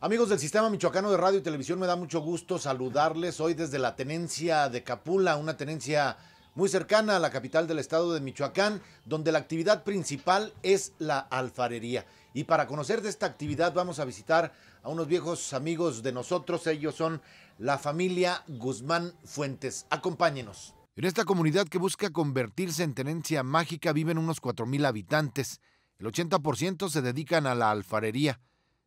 Amigos del Sistema Michoacano de Radio y Televisión, me da mucho gusto saludarles hoy desde la tenencia de Capula, una tenencia muy cercana a la capital del estado de Michoacán, donde la actividad principal es la alfarería. Y para conocer de esta actividad vamos a visitar a unos viejos amigos de nosotros, ellos son la familia Guzmán Fuentes. Acompáñenos. En esta comunidad que busca convertirse en tenencia mágica viven unos 4.000 habitantes. El 80% se dedican a la alfarería.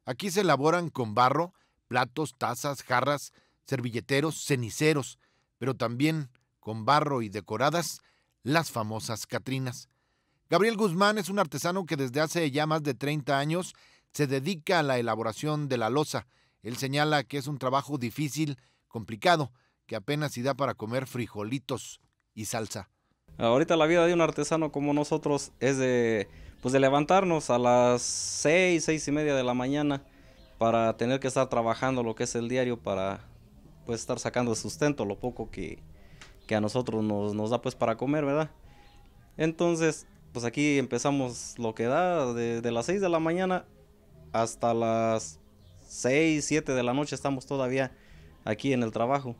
Aquí se elaboran con barro, platos, tazas, jarras, servilleteros, ceniceros, pero también con barro y decoradas las famosas Catrinas. Gabriel Guzmán es un artesano que desde hace ya más de 30 años se dedica a la elaboración de la loza. Él señala que es un trabajo difícil, complicado, que apenas si da para comer frijolitos y salsa. Ahorita la vida de un artesano como nosotros es de pues de levantarnos a las 6, seis y media de la mañana para tener que estar trabajando lo que es el diario para pues estar sacando sustento, lo poco que, a nosotros nos, da pues para comer, ¿verdad? Entonces, pues aquí empezamos lo que da, desde las 6 de la mañana hasta las 6, 7 de la noche estamos todavía aquí en el trabajo.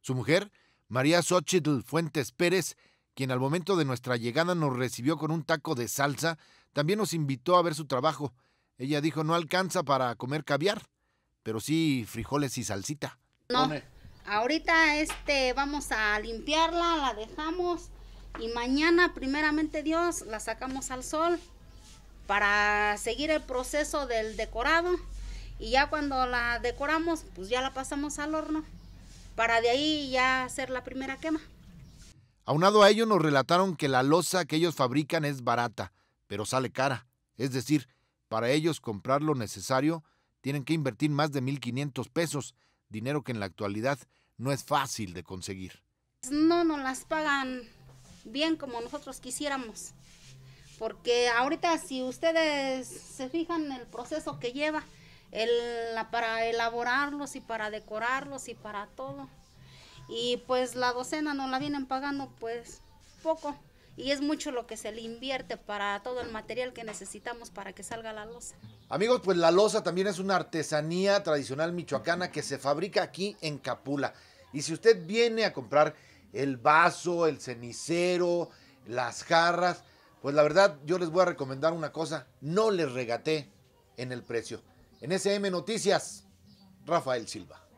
Su mujer, María Xochitl Fuentes Pérez, quien al momento de nuestra llegada nos recibió con un taco de salsa, también nos invitó a ver su trabajo. Ella dijo no alcanza para comer caviar, pero sí frijoles y salsita. No, ahorita este vamos a limpiarla, la dejamos y mañana primeramente Dios la sacamos al sol para seguir el proceso del decorado y ya cuando la decoramos pues ya la pasamos al horno para de ahí ya hacer la primera quema. Aunado a ello nos relataron que la losa que ellos fabrican es barata, pero sale cara. Es decir, para ellos comprar lo necesario tienen que invertir más de 1.500 pesos, dinero que en la actualidad no es fácil de conseguir. No nos las pagan bien como nosotros quisiéramos, porque ahorita si ustedes se fijan en el proceso que lleva el, para elaborarlos y para decorarlos y para todo, y pues la docena nos la vienen pagando pues poco y es mucho lo que se le invierte para todo el material que necesitamos para que salga la losa. Amigos, pues la losa también es una artesanía tradicional michoacana que se fabrica aquí en Capula. Y si usted viene a comprar el vaso, el cenicero, las jarras, pues la verdad yo les voy a recomendar una cosa, no les regate en el precio. En SM Noticias, Rafael Silva.